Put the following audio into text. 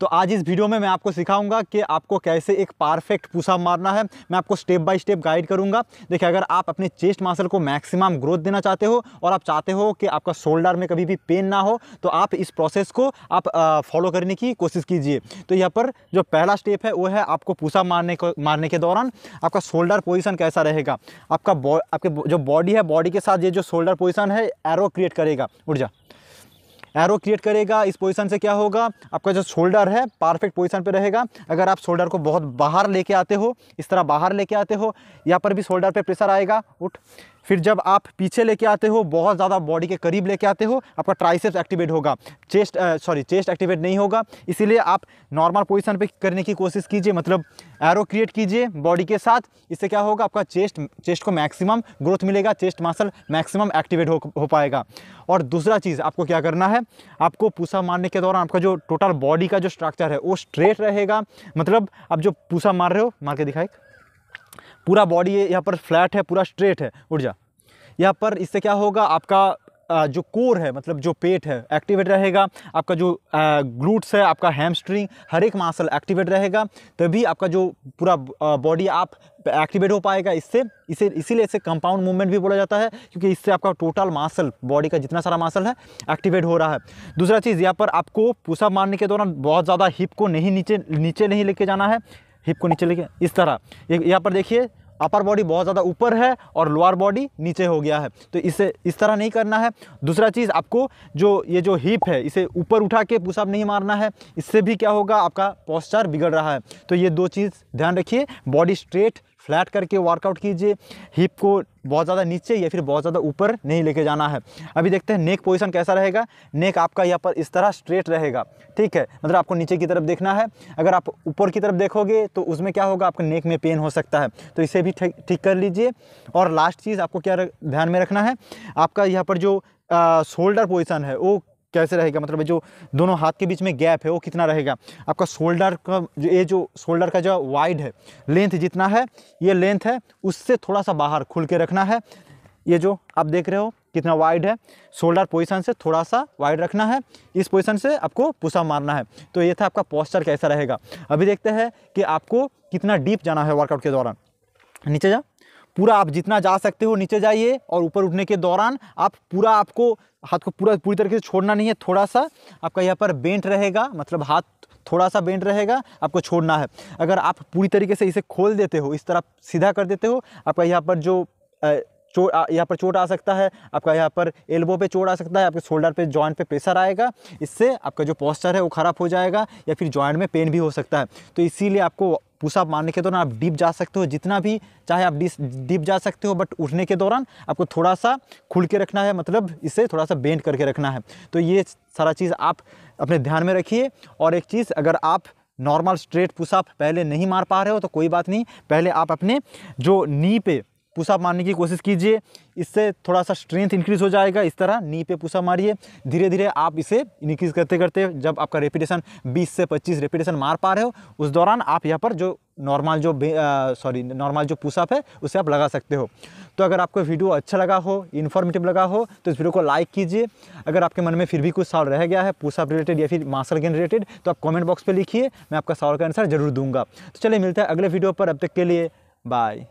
तो आज इस वीडियो में मैं आपको सिखाऊंगा कि आपको कैसे एक परफेक्ट पुशअप मारना है मैं आपको स्टेप बाय स्टेप गाइड करूंगा देखिए अगर आप अपने चेस्ट मासल को मैक्सिमम ग्रोथ देना चाहते हो और आप चाहते हो कि आपका शोल्डर में कभी भी पेन ना हो तो आप इस प्रोसेस को आप फॉलो करने की कोशिश कीजिए तो यहाँ पर जो पहला स्टेप है वो है आपको पूसा मारने को मारने के दौरान आपका शोल्डर पोजिशन कैसा रहेगा आपका आपके जो बॉडी है बॉडी के साथ ये जो शोल्डर पोजिशन है एरो क्रिएट करेगा उठ जा एरो क्रिएट करेगा इस पोजीशन से क्या होगा आपका जो शोल्डर है परफेक्ट पोजीशन पे रहेगा अगर आप शोल्डर को बहुत बाहर लेके आते हो इस तरह बाहर लेके आते हो यहाँ पर भी शोल्डर पे प्रेशर आएगा उठ फिर जब आप पीछे लेके आते हो बहुत ज़्यादा बॉडी के करीब लेके आते हो आपका ट्राइसेप्स एक्टिवेट होगा चेस्ट सॉरी चेस्ट एक्टिवेट नहीं होगा इसीलिए आप नॉर्मल पोजिशन पर करने की कोशिश कीजिए मतलब एरो क्रिएट कीजिए बॉडी के साथ इससे क्या होगा आपका चेस्ट चेस्ट को मैक्सिमम ग्रोथ मिलेगा चेस्ट मसल मैक्सिमम एक्टिवेट हो, हो पाएगा और दूसरा चीज़ आपको क्या करना है आपको पूसा मारने के दौरान आपका जो टोटल बॉडी का जो स्ट्रक्चर है वो स्ट्रेट रहेगा मतलब आप जो पूसा मार रहे हो मार के दिखाए पूरा बॉडी यहाँ पर फ्लैट है पूरा स्ट्रेट है उठ जा यहाँ पर इससे क्या होगा आपका जो कोर है मतलब जो पेट है एक्टिवेट रहेगा आपका जो ग्लूट्स है आपका हैमस्ट्रिंग हर एक मासल एक्टिवेट रहेगा तभी आपका जो पूरा बॉडी आप एक्टिवेट हो पाएगा इससे इसे इसीलिए इसे कंपाउंड मूवमेंट भी बोला जाता है क्योंकि इससे आपका टोटल मासल बॉडी का जितना सारा मासल है एक्टिवेट हो रहा है दूसरा चीज़ यहाँ पर आपको पूसा मारने के दौरान बहुत ज़्यादा हिप को नहीं नीचे नीचे नहीं लेके जाना है हिप को नीचे लेके इस तरह यहाँ पर देखिए अपर बॉडी बहुत ज़्यादा ऊपर है और लोअर बॉडी नीचे हो गया है तो इसे इस तरह नहीं करना है दूसरा चीज़ आपको जो ये जो हिप है इसे ऊपर उठा के पुशअप नहीं मारना है इससे भी क्या होगा आपका पॉस्चर बिगड़ रहा है तो ये दो चीज़ ध्यान रखिए बॉडी स्ट्रेट फ्लैट करके वर्कआउट कीजिए हिप को बहुत ज़्यादा नीचे या फिर बहुत ज़्यादा ऊपर नहीं लेके जाना है अभी देखते हैं नेक पोजीशन कैसा रहेगा नेक आपका यहाँ पर इस तरह स्ट्रेट रहेगा ठीक है मतलब आपको नीचे की तरफ देखना है अगर आप ऊपर की तरफ देखोगे तो उसमें क्या होगा आपके नेक में पेन हो सकता है तो इसे भी ठीक कर लीजिए और लास्ट चीज़ आपको क्या ध्यान में रखना है आपका यहाँ पर जो शोल्डर पोजिशन है वो कैसे रहेगा मतलब जो दोनों हाथ के बीच में गैप है वो कितना रहेगा आपका शोल्डर का जो ये जो शोल्डर का जो वाइड है लेंथ जितना है ये लेंथ है उससे थोड़ा सा बाहर खुल के रखना है ये जो आप देख रहे हो कितना वाइड है शोल्डर पोजीशन से थोड़ा सा वाइड रखना है इस पोजीशन से आपको पुशअप मारना है तो ये था आपका पोस्चर कैसा रहेगा अभी देखते हैं कि आपको कितना डीप जाना है वर्कआउट के दौरान नीचे जा पूरा आप जितना जा सकते हो नीचे जाइए और ऊपर उठने के दौरान आप पूरा आपको हाथ को पूरा पूरी तरीके से छोड़ना नहीं है थोड़ा सा आपका यहाँ पर बेंट रहेगा मतलब हाथ थोड़ा सा बेंट रहेगा आपको छोड़ना है अगर आप पूरी तरीके से इसे खोल देते हो इस तरह सीधा कर देते हो आपका यहाँ पर जो चोट यहाँ पर चोट आ सकता है आपका यहाँ पर एल्बो पे चोट आ सकता है आपके शोल्डर पे जॉइंट पे प्रेशर आएगा इससे आपका जो पॉस्चर है वो ख़राब हो जाएगा या फिर जॉइंट में पेन भी हो सकता है तो इसीलिए आपको पुशअप मारने के दौरान आप डीप जा सकते हो जितना भी चाहे आप डीप जा सकते हो बट उठने के दौरान आपको थोड़ा सा खुल के रखना है मतलब इसे थोड़ा सा बेंड करके रखना है तो ये सारा चीज़ आप अपने ध्यान में रखिए और एक चीज़ अगर आप नॉर्मल स्ट्रेट पुशअप पहले नहीं मार पा रहे हो तो कोई बात नहीं पहले आप अपने जो नी पे पुशअप मारने की कोशिश कीजिए इससे थोड़ा सा स्ट्रेंथ इंक्रीज हो जाएगा इस तरह नी पे पुशअप मारिए धीरे धीरे आप इसे इंक्रीज करते करते जब आपका रेपिटेशन 20 से 25 रेपिटेशन मार पा रहे हो उस दौरान आप यहाँ पर जो नॉर्मल जो सॉरी नॉर्मल जो पुशअप है उसे आप लगा सकते हो तो अगर आपको वीडियो अच्छा लगा हो इन्फॉर्मेटिव लगा हो तो इस वीडियो को लाइक कीजिए अगर आपके मन में फिर भी कुछ सवाल रह गया है पुशअप रिलेटेड या फिर मार्सल गेन रिलेटेड तो आप कमेंट बॉक्स पे लिखिए मैं आपका सवाल का आंसर जरूर दूंगा तो चलिए मिलते हैं अगले वीडियो पर अब तक के लिए बाय